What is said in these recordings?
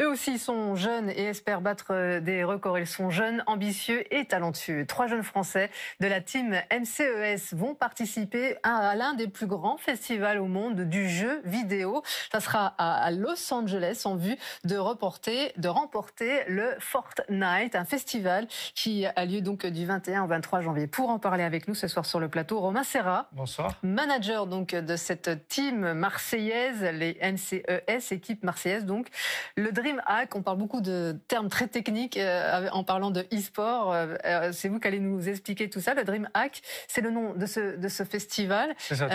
Eux aussi sont jeunes et espèrent battre euh, des records. Ils sont jeunes, ambitieux et talentueux. Trois jeunes Français de la team MCES vont participer à l'un des plus grands festivals au monde du jeu vidéo. Ça sera à Los Angeles en vue de de remporter le Fortnite, un festival qui a lieu donc du 21 au 23 janvier. Pour en parler avec nous ce soir sur le plateau, Romain Serra. Bonsoir. Manager donc de cette team marseillaise, les MCES, équipe marseillaise donc. Le Dream Dream Hack, on parle beaucoup de termes très techniques euh, en parlant de e-sport. Euh, euh, c'est vous qui allez nous expliquer tout ça. Le Dream Hack, c'est le nom de ce, festival. C'est ça.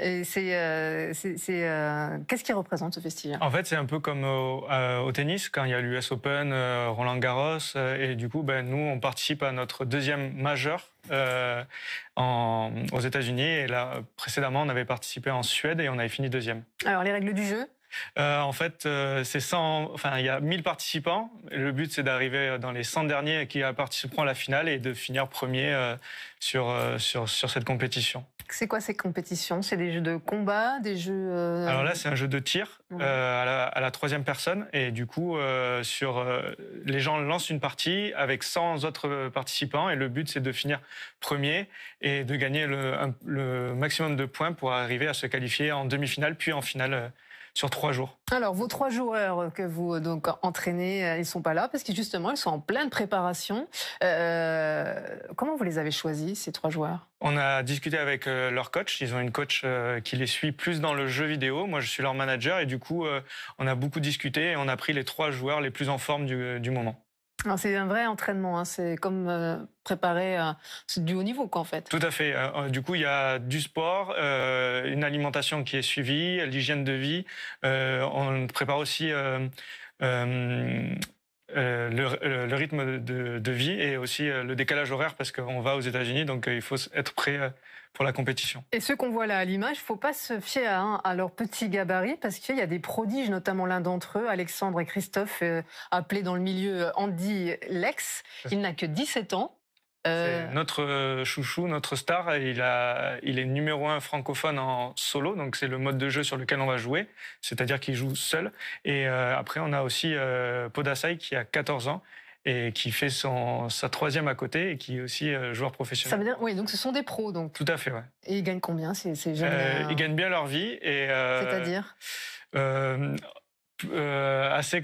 et c'est, qu'est-ce qui représente ce festival En fait, c'est un peu comme au, tennis, quand il y a l'US Open, Roland Garros, et du coup, ben, nous, on participe à notre deuxième majeur aux États-Unis. Et là, précédemment, on avait participé en Suède et on avait fini deuxième. Alors, les règles du jeu euh, en fait, euh, c'est 100, enfin, il y a 1000 participants. Le but, c'est d'arriver dans les 100 derniers qui participeront à la finale et de finir premier euh, sur, sur, cette compétition. C'est quoi ces compétitions C'est des jeux de combat, des jeux. Alors là, c'est un jeu de tir à, la, troisième personne. Et du coup, sur, les gens lancent une partie avec 100 autres participants. Et le but, c'est de finir premier et de gagner le maximum de points pour arriver à se qualifier en demi-finale, puis en finale sur trois jours. Alors, vos trois joueurs que vous euh, donc entraînez, euh, ils sont pas là parce que justement, ils sont en pleine préparation. Euh, comment vous les avez choisis, ces trois joueurs On a discuté avec leur coach. Ils ont une coach qui les suit plus dans le jeu vidéo. Moi, je suis leur manager et du coup, on a beaucoup discuté et on a pris les trois joueurs les plus en forme du, du moment. Ah, c'est un vrai entraînement, hein. c'est comme euh, préparer euh, du haut niveau quoi, en fait. Tout à fait. Euh, du coup, il y a du sport, une alimentation qui est suivie, l'hygiène de vie. on prépare aussi euh, euh, le, rythme de, vie et aussi euh, le décalage horaire parce qu'on va aux États-Unis, donc il faut être prêt pour la compétition. Et ceux qu'on voit là à l'image, il faut pas se fier à, leur petit gabarit parce qu'il y a des prodiges, notamment l'un d'entre eux, Alexandre et Christophe, appelé appelés dans le milieu Andy Lex. Il n'a que 17 ans. C'est euh, Notre euh, chouchou, notre star, il, a, il est numéro un francophone en solo, donc c'est le mode de jeu sur lequel on va jouer, c'est-à-dire qu'il joue seul. Et euh, après, on a aussi Podasai qui a 14 ans et qui fait son, sa troisième à côté et qui est aussi joueur professionnel. Ça veut dire, oui, donc ce sont des pros. Donc. Tout à fait, ouais. Et ils gagnent combien ces, jeunes Ils gagnent bien leur vie. C'est-à-dire euh, assez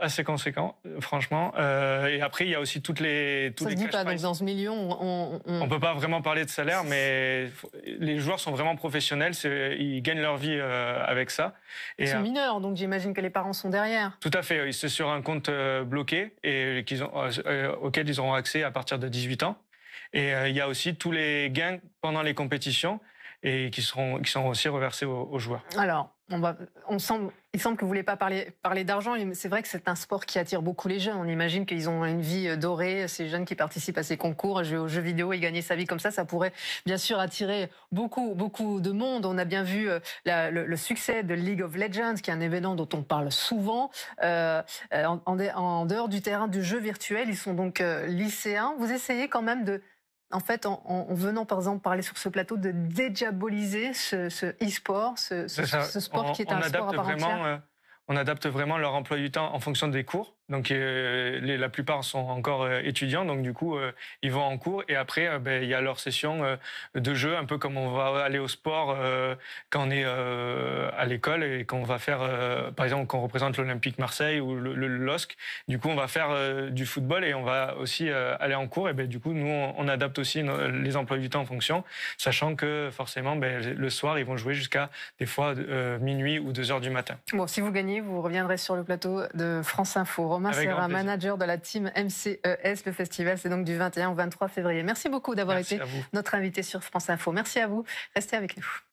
assez conséquent franchement euh, et après il y a aussi toutes les toutes ça les se dit pas donc dans ce million, on, on, peut pas vraiment parler de salaire mais les joueurs sont vraiment professionnels ils gagnent leur vie euh, avec ça et ils sont mineurs donc j'imagine que les parents sont derrière tout à fait ils sont sur un compte bloqué et qu'ils auquel ils auront accès à partir de 18 ans et il y a aussi tous les gains pendant les compétitions et qui seront qui sont aussi reversés aux joueurs alors va, on il semble que vous voulez pas parler, parler d'argent, mais c'est vrai que c'est un sport qui attire beaucoup les jeunes. On imagine qu'ils ont une vie euh, dorée, ces jeunes qui participent à ces concours, jouer aux jeux vidéo et gagner sa vie comme ça, ça pourrait bien sûr attirer beaucoup, beaucoup de monde. On a bien vu euh, le, succès de League of Legends, qui est un événement dont on parle souvent. Euh, en, dehors du terrain du jeu virtuel, ils sont donc lycéens. Vous essayez quand même de en fait, en, venant par exemple parler sur ce plateau, de dédiaboliser ce e-sport, ce, sport qui est un sport à part entière. Euh, on adapte vraiment leur emploi du temps en fonction des cours. Donc euh, la plupart sont encore euh, étudiants, donc du coup euh, ils vont en cours et après ben, il y a leur session de jeu, un peu comme on va aller au sport quand on est à l'école et qu'on va faire, par exemple, qu'on représente l'Olympique Marseille ou le, LOSC. Du coup, on va faire du football et on va aussi aller en cours. Et ben, du coup, nous on, adapte aussi les emplois du temps en fonction, sachant que forcément ben, le soir ils vont jouer jusqu'à des fois minuit ou 2 heures du matin. Bon, si vous gagnez, vous reviendrez sur le plateau de France Info. Romain un manager de la team MCES. Le festival, c'est donc du 21 au 23 février. Merci beaucoup d'avoir été notre invité sur France Info. Merci à vous. Restez avec nous.